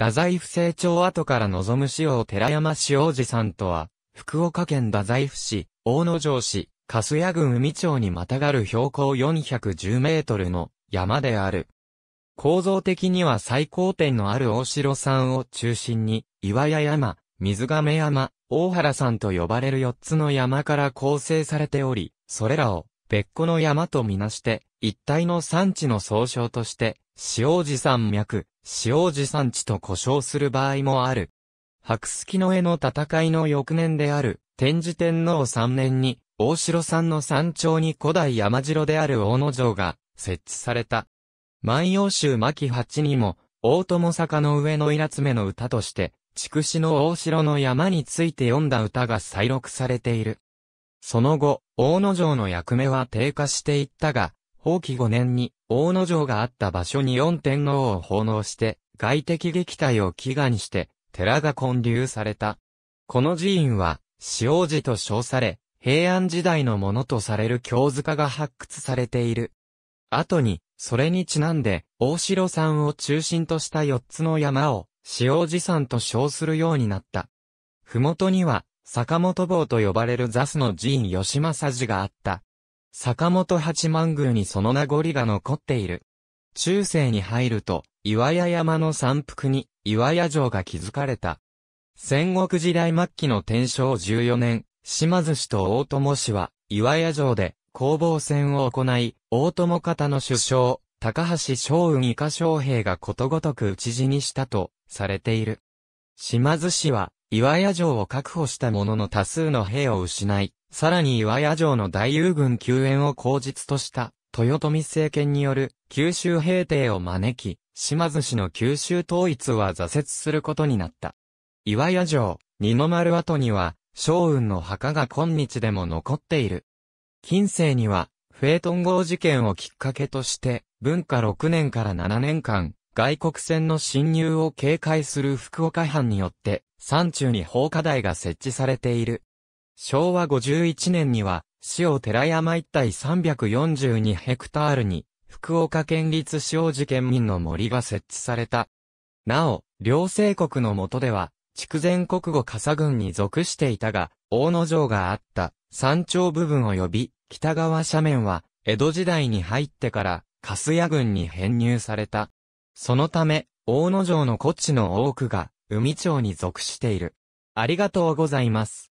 太宰府成長後から望む塩寺山塩路さんとは、福岡県太宰府市、大野城市、粕谷郡海町にまたがる標高410メートルの山である。構造的には最高点のある大城山を中心に、岩屋山、水亀山、大原山と呼ばれる4つの山から構成されており、それらを別個の山とみなして、一体の山地の総称として、塩路山脈、使用時産地と呼称する場合もある。白月の絵の戦いの翌年である、天智天皇3年に、大城山の山頂に古代山城である大野城が設置された。万葉集巻八にも、大友坂の上の稲ラツの歌として、筑紫の大城の山について読んだ歌が再録されている。その後、大野城の役目は低下していったが、宝期5年に、大野城があった場所に四天王を奉納して、外敵撃退を祈願して、寺が建立された。この寺院は、塩寺と称され、平安時代のものとされる京塚が発掘されている。後に、それにちなんで、大城山を中心とした4つの山を、塩寺山と称するようになった。ふもとには、坂本坊と呼ばれるザスの寺院吉正寺があった。坂本八幡宮にその名残が残っている。中世に入ると、岩屋山の山腹に岩屋城が築かれた。戦国時代末期の天正14年、島津氏と大友氏は岩屋城で攻防戦を行い、大友方の首相、高橋昌雲以下将兵がことごとく討ち死にしたとされている。島津氏は岩屋城を確保したものの多数の兵を失い、さらに岩屋城の大友軍救援を口実とした、豊臣政権による九州平定を招き、島津氏の九州統一は挫折することになった。岩屋城、二の丸跡には、将雲の墓が今日でも残っている。近世には、フェートン号事件をきっかけとして、文化6年から7年間、外国船の侵入を警戒する福岡藩によって、山中に放火台が設置されている。昭和51年には、塩寺山一帯342ヘクタールに、福岡県立塩寺県民の森が設置された。なお、両政国の下では、筑前国語笠郡に属していたが、大野城があった山頂部分及び、北側斜面は、江戸時代に入ってから、粕ヤ郡に編入された。そのため、大野城の古地の多くが、海町に属している。ありがとうございます。